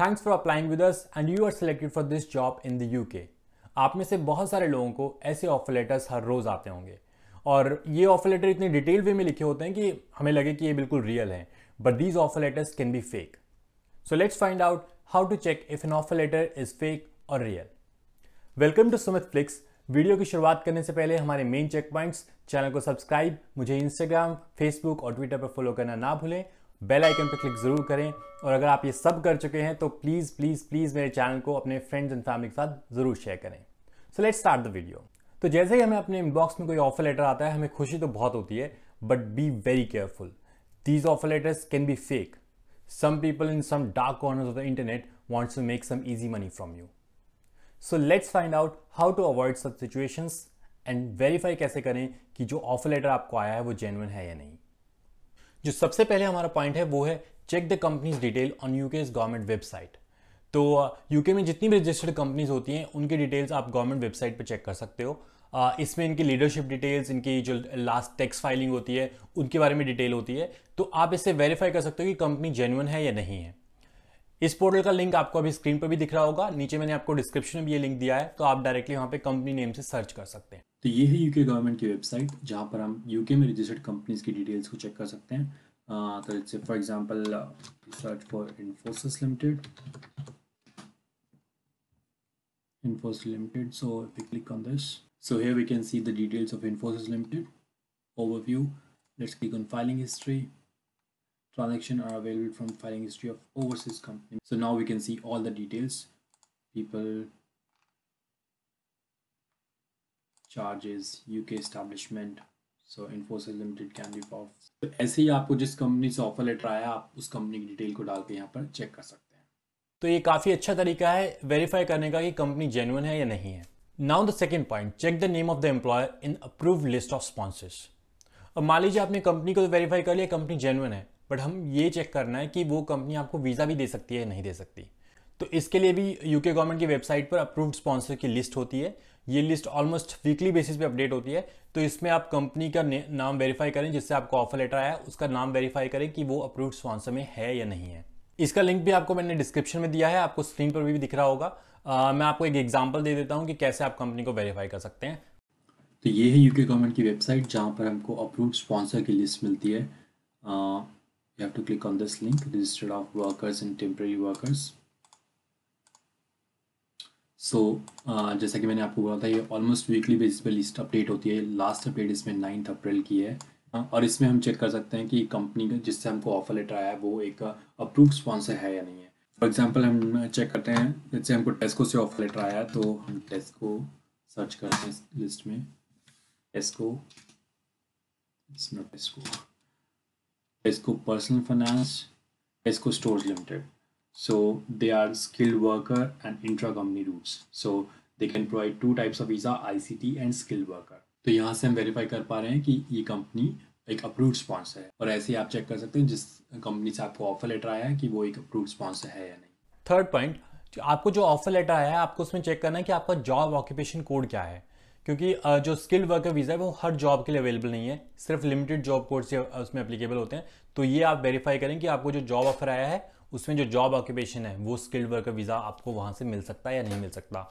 Thanks for applying with us and you are selected for this job in the UK आप में से बहुत सारे लोगों को ऐसे ऑफर लेटर्स हर रोज़ आते होंगे और ये ऑफर लेटर इतने डिटेल वे में लिखे होते हैं कि हमें लगे कि ये बिल्कुल रियल हैं but these offer letters can be fake so let's find out how to check if an offer letter is fake और real welcome to Sumit Flix video की शुरुआत करने से पहले हमारे मेन चेक पॉइंट्स चैनल को सब्सक्राइब मुझे इंस्टाग्राम फेसबुक और ट्विटर पर फॉलो करना ना भूलें बेल आइकन पर क्लिक जरूर करें और अगर आप ये सब कर चुके हैं तो प्लीज़ प्लीज़ प्लीज़ मेरे चैनल को अपने फ्रेंड्स एंड फैमिली के साथ ज़रूर शेयर करें so let start the video तो जैसे ही हमें अपने इनबॉक्स में कोई ऑफर लेटर आता है हमें खुशी तो बहुत होती है but be very careful these offer letters can be fake some people in some dark corners of the internet wants to make some easy money from you so let's find out how to avoid such situations and verify कैसे करें कि जो offer letter आपको आया है वो genuine है या नहीं जो सबसे पहले हमारा पॉइंट है वो है check the companies detail on UK government website तो यूके uh, में जितनी भी रजिस्टर्ड कंपनीज होती हैं उनकी डिटेल्स आप गवर्नमेंट वेबसाइट पर चेक कर सकते हो uh, इसमें इनकी लीडरशिप डिटेल्स इनकी जो लास्ट टैक्स फाइलिंग होती है उनके बारे में डिटेल होती है तो आप इससे वेरीफाई कर सकते हो कि कंपनी जेनुअन है या नहीं है इस पोर्टल का लिंक आपको अभी स्क्रीन पर भी दिख रहा होगा नीचे मैंने आपको डिस्क्रिप्शन में भी ये लिंक दिया है तो आप डायरेक्टली वहाँ पे कंपनी नेम से सर्च कर सकते हैं तो ये है यूके गवर्नमेंट की वेबसाइट जहाँ पर हम यूके में रजिस्टर्ड कंपनीज की डिटेल्स को चेक कर सकते हैं तो it's for example search for Infosys limited Infosys limited so click on this so here we can see the details of Infosys limited Infosys Limited overview. Let's click on filing transactions are available from filing history of overseas company. So now we can see all the details, people, charges, UK establishment, so Infosys limited can be पाव ऐसे ही आपको जिस company से offer letter आया आप उस company की डिटेल को डाल के यहाँ पर चेक कर सकते हैं तो ये काफ़ी अच्छा तरीका है वेरीफाई करने का कि कंपनी जेन्युन है या नहीं है now the second point check the name of the employer in approve list of sponsors अब मान लीजिए आपने कंपनी को तो वेरीफाई कर लिया कंपनी जेन्युन है बट हम ये चेक करना है कि वो कंपनी आपको वीज़ा भी दे सकती है नहीं दे सकती तो इसके लिए भी यूके गवर्नमेंट की वेबसाइट पर अप्रूव्ड स्पॉन्सर की लिस्ट होती है ये लिस्ट ऑलमोस्ट वीकली बेसिस पे अपडेट होती है तो इसमें आप कंपनी का नाम वेरीफाई करें जिससे आपको ऑफर लेटर आया उसका नाम वेरीफाई करें कि वो अप्रूव्ड स्पॉन्सर में है या नहीं है इसका लिंक भी आपको मैंने डिस्क्रिप्शन में दिया है आपको स्क्रीन पर भी दिख रहा होगा आ, मैं आपको एक एग्जाम्पल दे देता हूँ कि कैसे आप कंपनी को वेरीफाई कर सकते हैं तो ये है यूके गवर्नमेंट की वेबसाइट जहाँ पर हमको अप्रूव्ड स्पॉन्सर की लिस्ट मिलती है आ, you have to click on this link register of workers and temporary workers so so, uh, जैसा कि मैंने आपको बोला था ये ऑलमोस्ट वीकली बेसिस पे लिस्ट अपडेट होती है लास्ट अपडेट इसमें नाइन्थ अप्रैल की है हाँ, और इसमें हम चेक कर सकते हैं कि कंपनी का जिससे हमको ऑफर लेटर आया है वो एक अप्रूव uh, स्पॉन्सर है या नहीं है फॉर एग्जांपल हम चेक uh, करते हैं जैसे हमको टेस्को से ऑफर लेटर आया तो हम टेस्को सर्च करते हैं लिस्ट में टेस्को इट्स नॉट टेस्को इसको पर्सनल फाइनेंस इसको stores limited so they are skilled worker and intra company routes so they can provide two types of visa ict and skilled worker तो यहाँ से हम वेरीफाई कर पा रहे हैं कि ये कंपनी एक अप्रूव स्पॉन्सर है और ऐसे ही आप चेक कर सकते हैं जिस कंपनी से आपको ऑफर लेटर आया है कि वो एक अप्रूव स्पॉन्सर है या नहीं थर्ड पॉइंट आपको जो ऑफर लेटर आया है आपको उसमें चेक करना है कि आपका जॉब ऑक्यूपेशन कोड क्या है क्योंकि जो स्किल्ड वर्कर वीज़ा है वो हर जॉब के लिए अवेलेबल नहीं है सिर्फ लिमिटेड जॉब कोर्स से उसमें अप्लीकेबल होते हैं तो ये आप वेरीफाई करें कि आपको जो जॉब ऑफर आया है उसमें जो जॉब ऑक्यूपेशन है वो स्किल्ड वर्कर वीज़ा आपको वहाँ से मिल सकता है या नहीं मिल सकता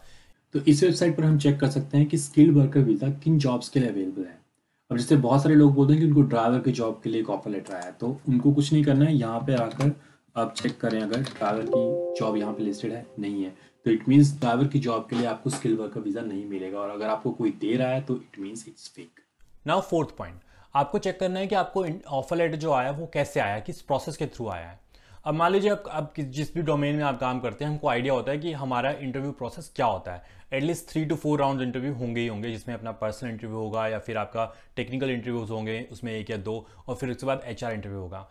तो इस वेबसाइट पर हम चेक कर सकते हैं कि स्किल्ड वर्कर वीज़ा किन जॉब्स के लिए अवेलेबल है अब जैसे बहुत सारे लोग बोलते हैं कि उनको ड्राइवर के जॉब के लिए एक ऑफर लेटर आया है तो उनको कुछ नहीं करना है यहाँ पर आकर अब चेक करें अगर ड्राइवर की जॉब यहाँ पे लिस्टेड है नहीं है तो इट मीन्स ड्राइवर की जॉब के लिए आपको स्किल वर्कर वीज़ा नहीं मिलेगा और अगर आपको कोई दे रहा है तो it means it's fake now fourth point आपको चेक करना है कि आपको ऑफर लेटर जो आया वो कैसे आया किस प्रोसेस के थ्रू आया है अब मान लीजिए आप, आप जिस भी डोमेन में आप काम करते हैं हमको आइडिया होता है कि हमारा इंटरव्यू प्रोसेस क्या होता है at least three two four round interview होंगे ही होंगे जिसमें अपना पर्सनल इंटरव्यू होगा या फिर आपका टेक्निकल इंटरव्यूज़ होंगे उसमें एक या दो और फिर उसके बाद एच इंटरव्यू होगा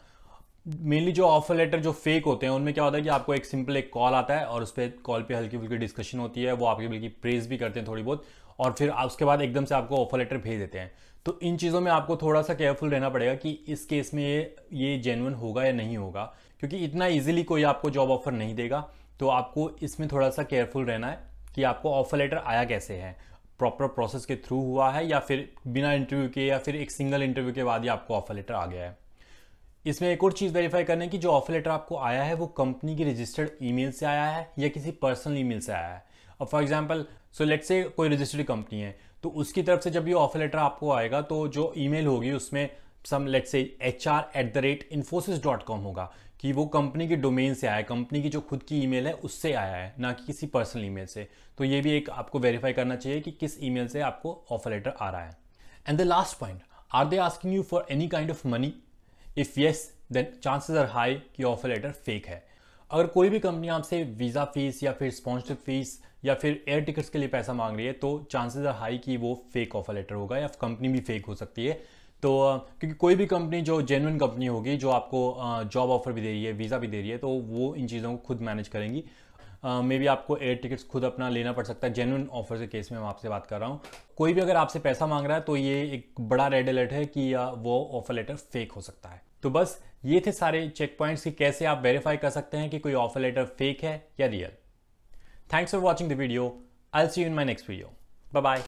मेनली जो ऑफर लेटर जो फेक होते हैं उनमें क्या होता है कि आपको एक सिंपल एक कॉल आता है और उस पर कॉल पे हल्की फुल्की डिस्कशन होती है वो आपकी बल्कि प्रेज भी करते हैं थोड़ी बहुत और फिर उसके बाद एकदम से आपको ऑफर लेटर भेज देते हैं तो इन चीज़ों में आपको थोड़ा सा केयरफुल रहना पड़ेगा कि इस केस में ये ये जेनुअन होगा या नहीं होगा क्योंकि इतना ईजिली कोई आपको जॉब ऑफर नहीं देगा तो आपको इसमें थोड़ा सा केयरफुल रहना है कि आपको ऑफर लेटर आया कैसे है प्रॉपर प्रोसेस के थ्रू हुआ है या फिर बिना इंटरव्यू के या फिर एक सिंगल इंटरव्यू के बाद ही आपको ऑफर लेटर आ गया है इसमें एक और चीज़ वेरीफाई करने की जो ऑफर लेटर आपको आया है वो कंपनी की रजिस्टर्ड ईमेल से आया है या किसी पर्सनल ईमेल से आया है और फॉर एग्जाम्पल सो लेट से कोई रजिस्टर्ड कंपनी है तो उसकी तरफ से जब ये ऑफर लेटर आपको आएगा तो जो ईमेल होगी उसमें सम लेट से H R at the rate Infosys dot com होगा कि वो कंपनी के डोमेन से आया है कंपनी की जो खुद की ईमेल है उससे आया है ना कि किसी पर्सनल ईमेल से तो ये भी एक आपको वेरीफाई करना चाहिए कि किस ईमेल से आपको ऑफर लेटर आ रहा है and the last point are they asking you for any kind of money if yes then chances are high कि ऑफर लेटर फेक है अगर कोई भी कंपनी आपसे वीज़ा फीस या फिर स्पॉन्सरशिप फीस या फिर एयर टिकट्स के लिए पैसा मांग रही है तो चांसेस आर हाई कि वो फेक ऑफर लेटर होगा या कंपनी भी फेक हो सकती है तो क्योंकि कोई भी कंपनी जो जेनुअन कंपनी होगी जो आपको जॉब ऑफर भी दे रही है वीज़ा भी दे रही है तो वो इन चीज़ों को खुद मैनेज करेंगी मे uh, बी आपको एयर टिकट्स खुद अपना लेना पड़ सकता है जेन्यून ऑफर के केस में मैं आपसे बात कर रहा हूँ कोई भी अगर आपसे पैसा मांग रहा है तो ये एक बड़ा रेड अलर्ट है कि uh, वो ऑफर लेटर फेक हो सकता है तो बस ये थे सारे चेक पॉइंट्स कि कैसे आप वेरीफाई कर सकते हैं कि कोई ऑफर लेटर फेक है या real thanks for watching the video I see you in my next video bye bye